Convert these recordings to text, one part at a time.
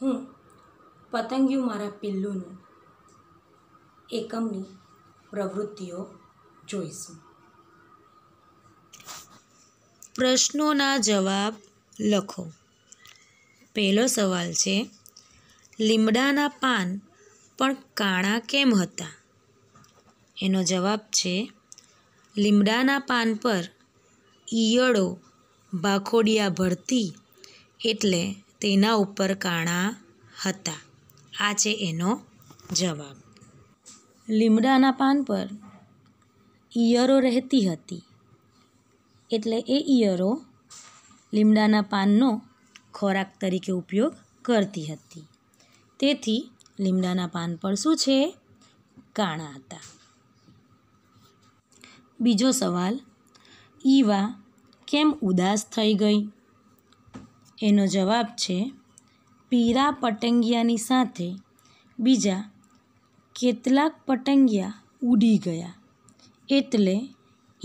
હું પતંગિયું મારા પિલ્લુનું એકમની પ્રવૃત્તિઓ જોઈશું પ્રશ્નોના જવાબ લખો પહેલો સવાલ છે લીમડાના પાન પણ કાણા કેમ હતા એનો જવાબ છે લીમડાના પાન પર ઈયળો ભાખોડિયા ભરતી એટલે તેના ઉપર કાણા હતા આ છે એનો જવાબ લીમડાના પાન પર ઈયરો રહેતી હતી એટલે એ ઈયરો લીમડાના પાનનો ખોરાક તરીકે ઉપયોગ કરતી હતી તેથી લીમડાના પાન પર શું છે કાણા હતા બીજો સવાલ ઈવા કેમ ઉદાસ થઈ ગઈ એનો જવાબ છે પીરા પટંગિયાની સાથે બીજા કેટલાક પટંગિયા ઉડી ગયા એટલે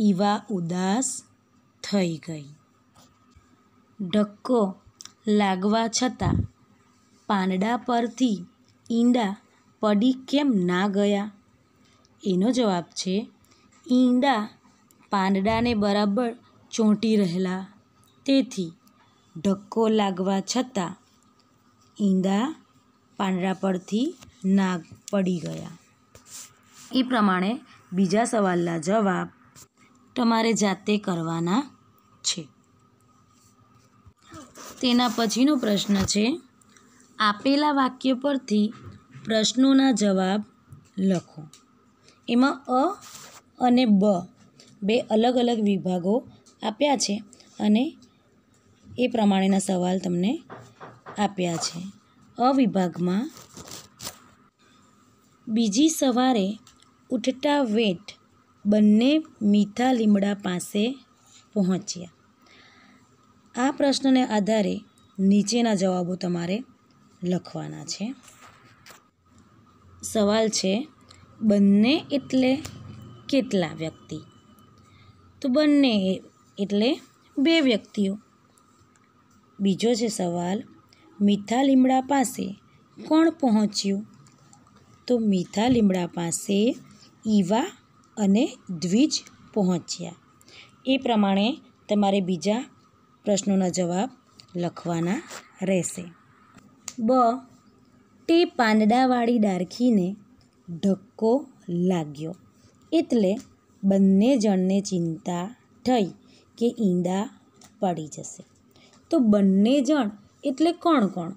ઈવા ઉદાસ થઈ ગઈ ડક્કો લાગવા છતાં પાંદડા પરથી ઈંડા પડી કેમ ના ગયા એનો જવાબ છે ઈંડા પાંદડાને બરાબર ચોંટી રહેલા તેથી ઢક્કો લાગવા છતાં ઈંડા પાંદડા પરથી નાગ પડી ગયા એ પ્રમાણે બીજા સવાલના જવાબ તમારે જાતે કરવાના છે તેના પછીનો પ્રશ્ન છે આપેલા વાક્ય પરથી પ્રશ્નોના જવાબ લખો એમાં અ અને બ બે અલગ અલગ વિભાગો આપ્યા છે અને એ પ્રમાણેના સવાલ તમને આપ્યા છે અ વિભાગમાં બીજી સવારે ઉઠતા વેટ બંને મીઠા લીમડા પાસે પહોંચ્યા આ પ્રશ્નને આધારે નીચેના જવાબો તમારે લખવાના છે સવાલ છે બંને એટલે કેટલા વ્યક્તિ તો બંને એટલે બે વ્યક્તિઓ બીજો છે સવાલ મીઠા લીમડા પાસે કોણ પહોંચ્યું તો મીઠા લીમડા પાસે ઈવા અને દ્વિજ પહોંચ્યા એ પ્રમાણે તમારે બીજા પ્રશ્નોના જવાબ લખવાના રહેશે બ તે પાંદડાવાળી ડારખીને ધક્કો લાગ્યો એટલે બંને જણને ચિંતા થઈ કે ઈંડા પડી જશે તો બંને જણ એટલે કોણ કોણ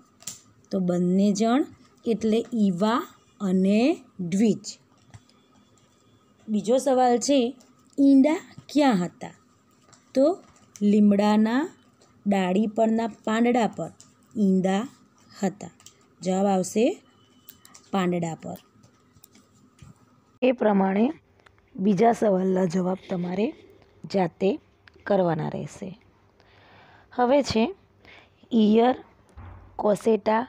તો બંને જણ એટલે ઈવા અને દ્વિજ બીજો સવાલ છે ઈંડા ક્યાં હતા તો લીમડાના ડાળી પરના પાંદડા પર ઈંડા હતા જવાબ આવશે પાંદડા પર એ પ્રમાણે બીજા સવાલના જવાબ તમારે જાતે કરવાના રહેશે હવે છે ઈયર કોસેટા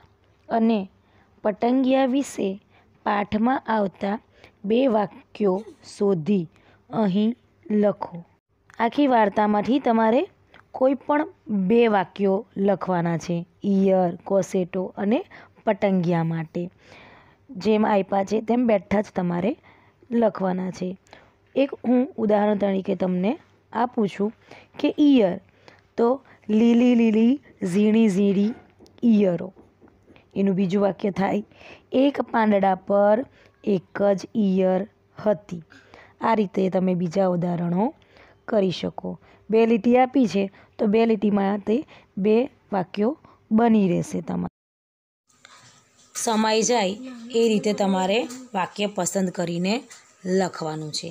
અને પટંગિયા વિશે પાઠમાં આવતા બે વાક્યો શોધી અહીં લખો આખી વાર્તામાંથી તમારે કોઈ પણ બે વાક્યો લખવાના છે ઈયર કોસેટો અને પટંગિયા માટે જેમ આપ્યા છે તેમ બેઠા જ તમારે લખવાના છે એક હું ઉદાહરણ તરીકે તમને આપું છું કે ઈયર તો લીલી લીલી ઝીણી ઝીણી ઈયરો એનું બીજું વાક્ય થાય એક પાંદડા પર એક જ ઈયર હતી આ રીતે તમે બીજા ઉદાહરણો કરી શકો બે લીટી આપી છે તો બે લીટીમાં તે બે વાક્યો બની રહેશે તમારે સમાઈ જાય એ રીતે તમારે વાક્ય પસંદ કરીને લખવાનું છે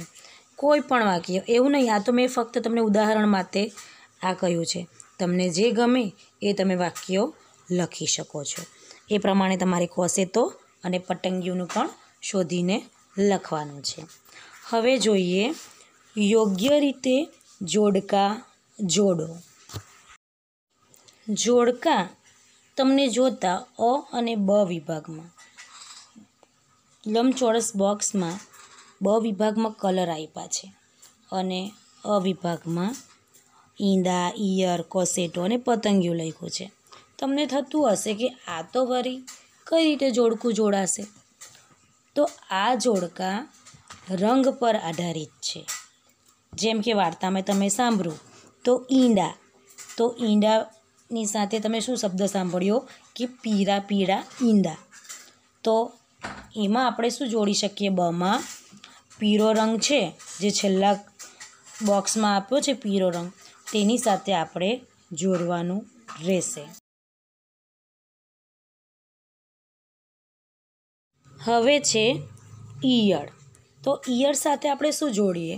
કોઈ પણ વાક્ય એવું નહીં આ તો મેં ફક્ત તમને ઉદાહરણ માટે આ કહ્યું છે તમને જે ગમે એ તમે વાક્યો લખી શકો છો એ પ્રમાણે તમારે ખોસેતો અને પતંગિયુંનું પણ શોધીને લખવાનું છે હવે જોઈએ યોગ્ય રીતે જોડકા જોડો જોડકા તમને જોતા અ અને બ વિભાગમાં લંબચોરસ બોક્સમાં બ વિભાગમાં કલર આપ્યા છે અને અ વિભાગમાં ઈંડા ઈયર કોસેટો અને પતંગિયું લખ્યું છે તમને થતું હશે કે આ તો વરી કઈ રીતે જોડકું જોડાશે તો આ જોડકા રંગ પર આધારિત છે જેમ કે વાર્તામાં તમે સાંભળો તો ઈંડા તો ઈંડાની સાથે તમે શું શબ્દ સાંભળ્યો કે પીળા પીળા ઈંડા તો એમાં આપણે શું જોડી શકીએ બમાં પીળો રંગ છે જે છેલ્લા બોક્સમાં આપ્યો છે પીળો રંગ તેની સાથે આપણે જોડવાનું રહેશે હવે છે ઈયળ તો ઈયળ સાથે આપણે શું જોડીએ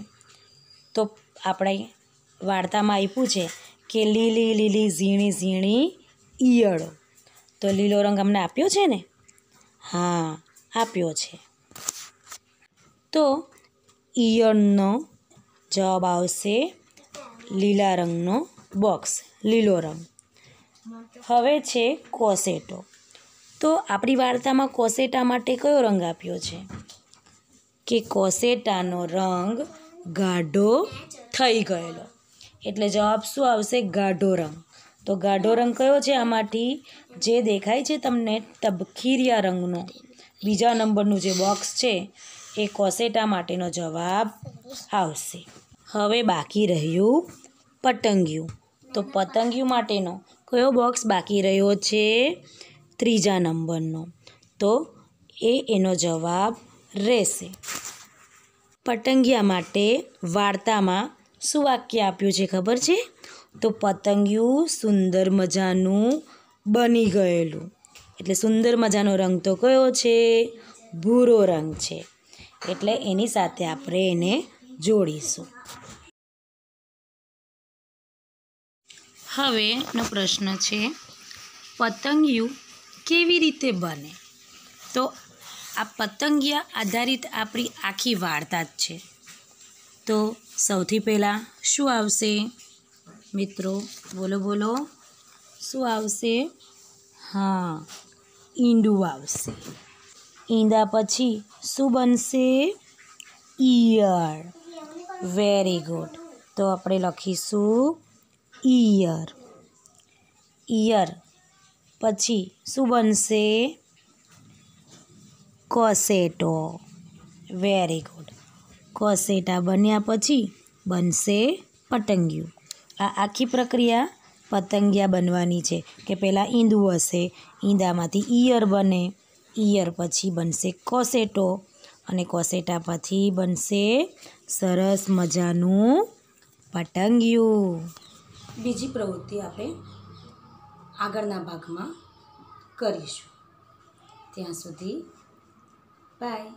તો આપણે વાર્તામાં આપ્યું છે કે લીલી લીલી ઝીણી ઝીણી ઈયળો તો લીલો રંગ અમને આપ્યો છે ને હા આપ્યો છે તો ઈયળનો જવાબ આવશે લીલા રંગનો બોક્સ લીલો રંગ હવે છે કોસેટો તો આપણી વાર્તામાં કોસેટા માટે કયો રંગ આપ્યો છે કે કોસેટાનો રંગ ગાઢો થઈ ગયેલો એટલે જવાબ શું આવશે ગાઢો રંગ તો ગાઢો રંગ કયો છે આમાંથી જે દેખાય છે તમને તબખીરિયા રંગનો બીજા નંબરનું જે બોક્સ છે એ કોસેટા માટેનો જવાબ આવશે હવે બાકી રહ્યું પતંગિયું તો પતંગિયું માટેનો કયો બોક્સ બાકી રહ્યો છે ત્રીજા નંબરનો તો એ એનો જવાબ રહેશે પતંગિયા માટે વાર્તામાં શું વાક્ય આપ્યું છે ખબર છે તો પતંગિયું સુંદર મજાનું બની ગયેલું એટલે સુંદર મજાનો રંગ તો કયો છે ભૂરો રંગ છે એટલે એની સાથે આપણે એને જોડીશું હવેનો પ્રશ્ન છે પતંગિયું કેવી રીતે બને તો આ પતંગિયા આધારિત આપણી આખી વાર્તા જ છે તો સૌથી પહેલાં શું આવશે મિત્રો બોલો બોલો શું આવશે હા ઈંડું આવશે ઈંડા પછી શું બનશે ઈયળ વેરી ગુડ તો આપણે લખીશું ઈયર ઈયર પછી શું બનશે કોસેટો વેરી ગુડ કોસેટા બન્યા પછી બનશે પતંગિયું આ આખી પ્રક્રિયા પતંગિયા બનવાની છે કે પહેલાં ઈંદું હશે ઈંદામાંથી ઈયર બને ઈયર પછી બનશે કોસેટો અને કોસેટા પછી બનશે સરસ મજાનું પતંગિયું બીજી પ્રવૃત્તિ આપણે આગળના ભાગમાં કરીશું ત્યાં સુધી બાય